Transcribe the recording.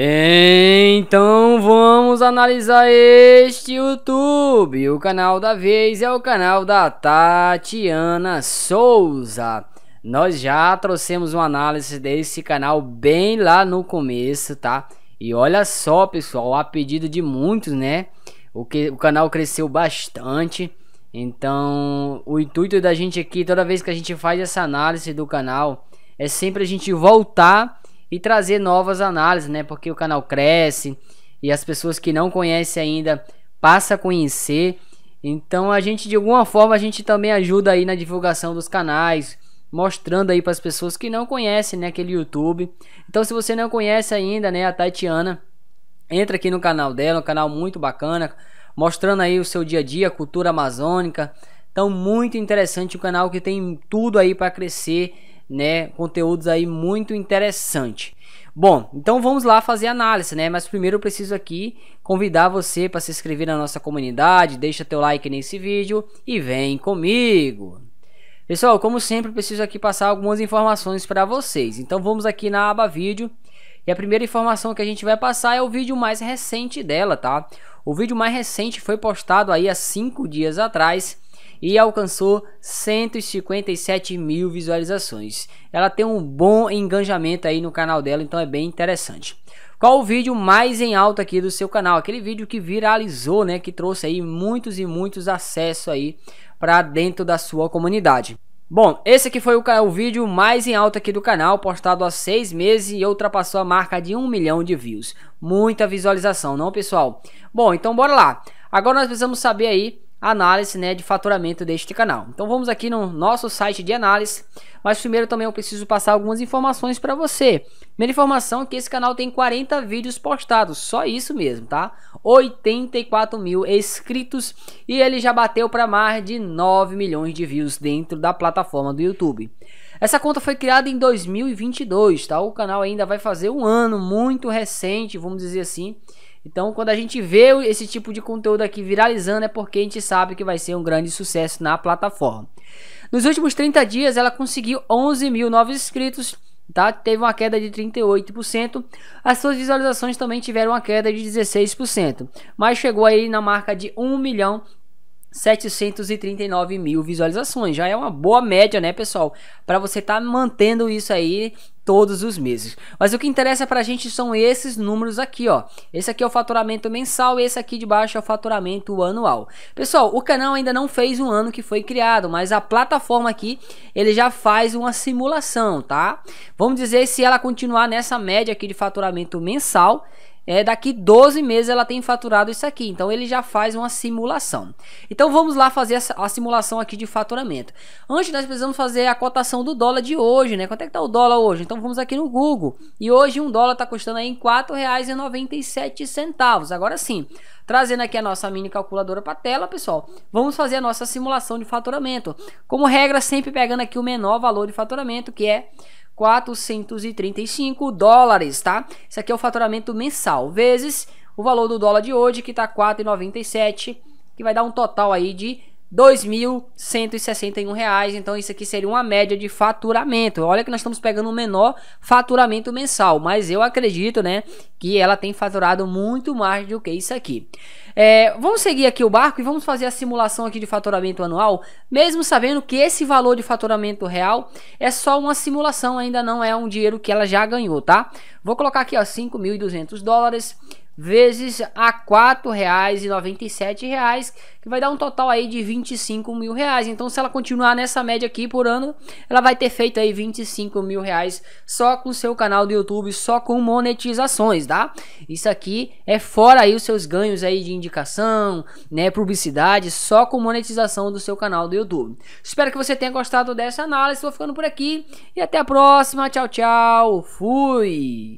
Então vamos analisar este YouTube. O canal da vez é o canal da Tatiana Souza. Nós já trouxemos uma análise desse canal bem lá no começo, tá? E olha só, pessoal, a pedido de muitos, né? O, que, o canal cresceu bastante. Então, o intuito da gente aqui, toda vez que a gente faz essa análise do canal, é sempre a gente voltar e trazer novas análises, né? Porque o canal cresce e as pessoas que não conhecem ainda passa a conhecer. Então a gente de alguma forma a gente também ajuda aí na divulgação dos canais, mostrando aí para as pessoas que não conhecem, né, aquele YouTube. Então se você não conhece ainda, né, a Tatiana, entra aqui no canal dela, um canal muito bacana, mostrando aí o seu dia a dia, cultura amazônica. Então muito interessante o canal que tem tudo aí para crescer né? Conteúdos aí muito interessante. Bom, então vamos lá fazer análise, né? Mas primeiro eu preciso aqui convidar você para se inscrever na nossa comunidade, deixa teu like nesse vídeo e vem comigo. Pessoal, como sempre, preciso aqui passar algumas informações para vocês. Então vamos aqui na aba vídeo. E a primeira informação que a gente vai passar é o vídeo mais recente dela, tá? O vídeo mais recente foi postado aí há 5 dias atrás e alcançou 157 mil visualizações. Ela tem um bom engajamento aí no canal dela, então é bem interessante. Qual o vídeo mais em alta aqui do seu canal? Aquele vídeo que viralizou, né? Que trouxe aí muitos e muitos acessos aí para dentro da sua comunidade. Bom, esse aqui foi o, o, vídeo mais em alta aqui do canal, postado há seis meses e ultrapassou a marca de um milhão de views. Muita visualização, não pessoal? Bom, então bora lá. Agora nós precisamos saber aí análise né, de faturamento deste canal. Então vamos aqui no nosso site de análise, mas primeiro também eu preciso passar algumas informações para você. Primeira informação é que esse canal tem 40 vídeos postados, só isso mesmo, tá? 84 mil inscritos e ele já bateu para mais de 9 milhões de views dentro da plataforma do YouTube. Essa conta foi criada em 2022, tá? O canal ainda vai fazer um ano muito recente, vamos dizer assim, então, quando a gente vê esse tipo de conteúdo aqui viralizando, é porque a gente sabe que vai ser um grande sucesso na plataforma. Nos últimos 30 dias, ela conseguiu 11 mil novos inscritos, tá? Teve uma queda de 38%. As suas visualizações também tiveram uma queda de 16%, mas chegou aí na marca de 1 milhão 739 mil visualizações. Já é uma boa média, né, pessoal? Para você estar tá mantendo isso aí todos os meses. Mas o que interessa para a gente são esses números aqui, ó. Esse aqui é o faturamento mensal, e esse aqui de baixo é o faturamento anual. Pessoal, o canal ainda não fez um ano que foi criado, mas a plataforma aqui, ele já faz uma simulação, tá? Vamos dizer se ela continuar nessa média aqui de faturamento mensal, é, daqui 12 meses ela tem faturado isso aqui. Então ele já faz uma simulação. Então vamos lá fazer a simulação aqui de faturamento. Antes nós precisamos fazer a cotação do dólar de hoje, né? Quanto é que tá o dólar hoje? Então vamos aqui no Google. E hoje um dólar está custando aí em R$ 4,97. Agora sim, trazendo aqui a nossa mini calculadora para a tela, pessoal, vamos fazer a nossa simulação de faturamento. Como regra, sempre pegando aqui o menor valor de faturamento, que é 435 dólares, tá? Isso aqui é o faturamento mensal, vezes o valor do dólar de hoje, que está 4,97, que vai dar um total aí de R$ reais, Então, isso aqui seria uma média de faturamento. Olha que nós estamos pegando o um menor faturamento mensal, mas eu acredito, né, que ela tem faturado muito mais do que isso aqui. É, vamos seguir aqui o barco e vamos fazer a simulação aqui de faturamento anual, mesmo sabendo que esse valor de faturamento real é só uma simulação, ainda não é um dinheiro que ela já ganhou, tá? Vou colocar aqui, ó, 5.200 dólares vezes a R$ 4,97, que vai dar um total aí de 25 mil reais. Então, se ela continuar nessa média aqui por ano, ela vai ter feito aí 25 mil reais só com o seu canal do YouTube, só com monetizações, tá? Isso aqui é fora aí os seus ganhos aí de indicação, né, publicidade, só com monetização do seu canal do YouTube. Espero que você tenha gostado dessa análise. Vou ficando por aqui e até a próxima. Tchau, tchau. Fui.